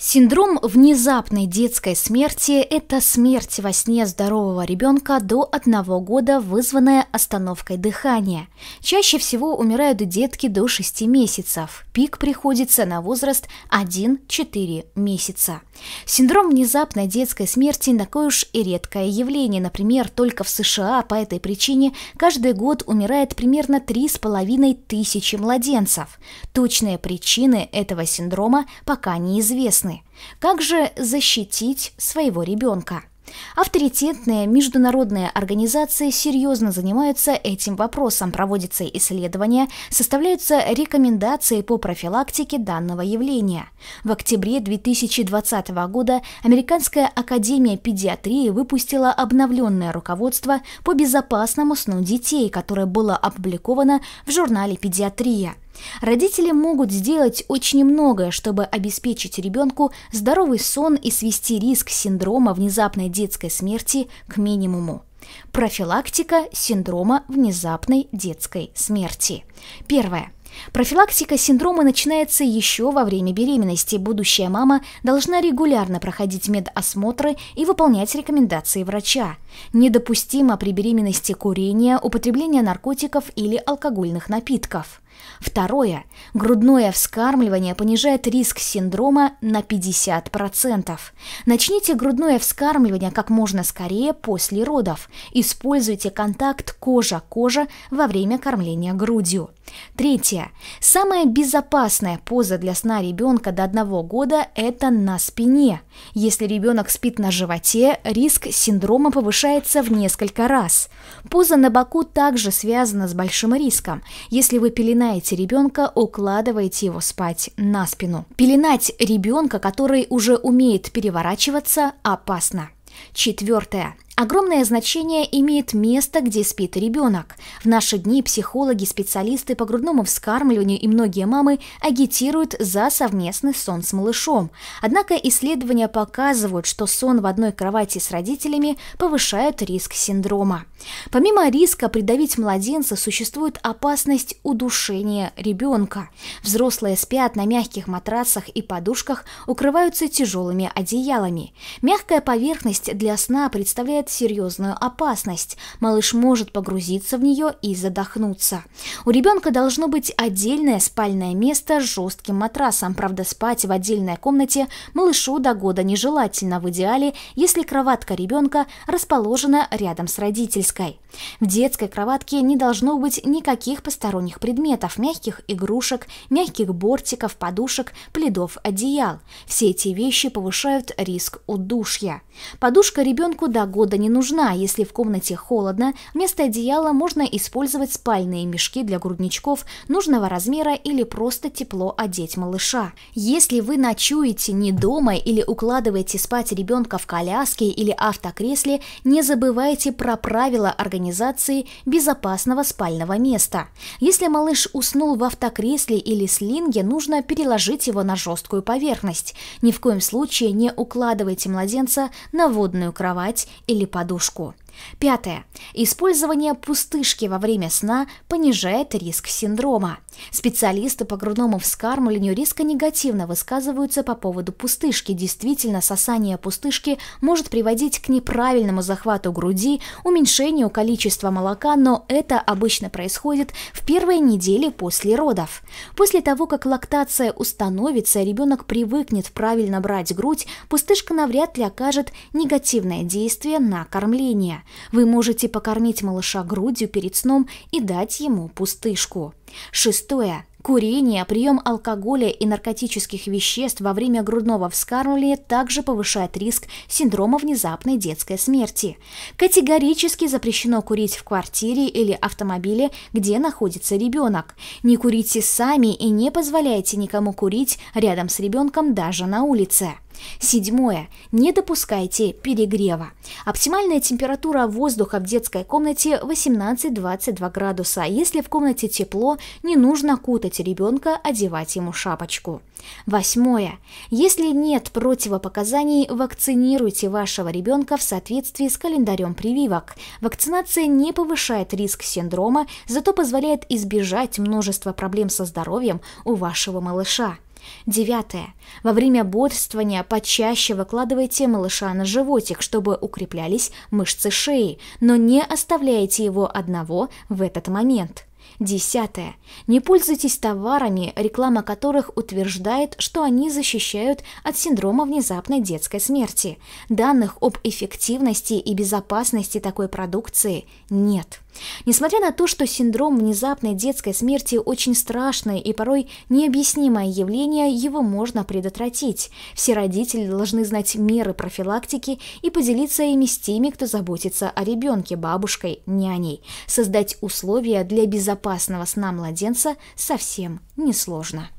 Синдром внезапной детской смерти – это смерть во сне здорового ребенка до одного года, вызванная остановкой дыхания. Чаще всего умирают детки до 6 месяцев. Пик приходится на возраст 1-4 месяца. Синдром внезапной детской смерти – такое уж и редкое явление. Например, только в США по этой причине каждый год умирает примерно 3,5 тысячи младенцев. Точные причины этого синдрома пока неизвестны сны. Как же защитить своего ребенка? Авторитетные международные организации серьезно занимаются этим вопросом, проводятся исследования, составляются рекомендации по профилактике данного явления. В октябре 2020 года Американская академия педиатрии выпустила обновленное руководство по безопасному сну детей, которое было опубликовано в журнале «Педиатрия». Родители могут сделать очень многое, чтобы обеспечить ребенку здоровый сон и свести риск синдрома внезапной детской смерти к минимуму. Профилактика синдрома внезапной детской смерти. Первое. Профилактика синдрома начинается еще во время беременности. Будущая мама должна регулярно проходить медосмотры и выполнять рекомендации врача. Недопустимо при беременности курение, употребление наркотиков или алкогольных напитков. Второе. Грудное вскармливание понижает риск синдрома на 50%. Начните грудное вскармливание как можно скорее после родов. Используйте контакт кожа-кожа во время кормления грудью. Третье. Самая безопасная поза для сна ребенка до одного года – это на спине. Если ребенок спит на животе, риск синдрома повышается в несколько раз. Поза на боку также связана с большим риском. Если вы пеленаете пеленаете ребенка, укладываете его спать на спину. Пеленать ребенка, который уже умеет переворачиваться, опасно. Четвертое. Огромное значение имеет место, где спит ребенок. В наши дни психологи, специалисты по грудному вскармливанию и многие мамы агитируют за совместный сон с малышом. Однако исследования показывают, что сон в одной кровати с родителями повышает риск синдрома. Помимо риска придавить младенца, существует опасность удушения ребенка. Взрослые спят на мягких матрасах и подушках, укрываются тяжелыми одеялами. Мягкая поверхность для сна представляет представляет серьезную опасность. Малыш может погрузиться в нее и задохнуться. У ребенка должно быть отдельное спальное место с жестким матрасом. Правда, спать в отдельной комнате малышу до года нежелательно в идеале, если кроватка ребенка расположена рядом с родительской. В детской кроватке не должно быть никаких посторонних предметов, мягких игрушек, мягких бортиков, подушек, пледов, одеял. Все эти вещи повышают риск удушья. Подушка ребенку до года не нужна, если в комнате холодно, вместо одеяла можно использовать спальные мешки для грудничков нужного размера или просто тепло одеть малыша. Если вы ночуете не дома или укладываете спать ребенка в коляске или автокресле, не забывайте про правила организации безопасного спального места. Если малыш уснул в автокресле или слинге, нужно переложить его на жесткую поверхность. Ни в коем случае не укладывайте младенца на водную кровать или подушку. Пятое. Использование пустышки во время сна понижает риск синдрома. Специалисты по грудному вскармливанию риска негативно высказываются по поводу пустышки. Действительно, сосание пустышки может приводить к неправильному захвату груди, уменьшению количества молока, но это обычно происходит в первые недели после родов. После того, как лактация установится, ребенок привыкнет правильно брать грудь, пустышка навряд ли окажет негативное действие на кормление. Вы можете покормить малыша грудью перед сном и дать ему пустышку. Шестое. Курение, прием алкоголя и наркотических веществ во время грудного вскармливания также повышает риск синдрома внезапной детской смерти. Категорически запрещено курить в квартире или автомобиле, где находится ребенок. Не курите сами и не позволяйте никому курить рядом с ребенком даже на улице. Седьмое. Не допускайте перегрева. Оптимальная температура воздуха в детской комнате 18-22 градуса. Если в комнате тепло, не нужно кутать ребенка, одевать ему шапочку. Восьмое. Если нет противопоказаний, вакцинируйте вашего ребенка в соответствии с календарем прививок. Вакцинация не повышает риск синдрома, зато позволяет избежать множества проблем со здоровьем у вашего малыша. Девятое. Во время бодрствования почаще выкладывайте малыша на животик, чтобы укреплялись мышцы шеи, но не оставляйте его одного в этот момент. Десятое. Не пользуйтесь товарами, реклама которых утверждает, что они защищают от синдрома внезапной детской смерти. Данных об эффективности и безопасности такой продукции нет. Несмотря на то, что синдром внезапной детской смерти очень страшное и порой необъяснимое явление, его можно предотвратить. Все родители должны знать меры профилактики и поделиться ими с теми, кто заботится о ребенке, бабушкой, няней. Создать условия для безопасного сна младенца совсем несложно.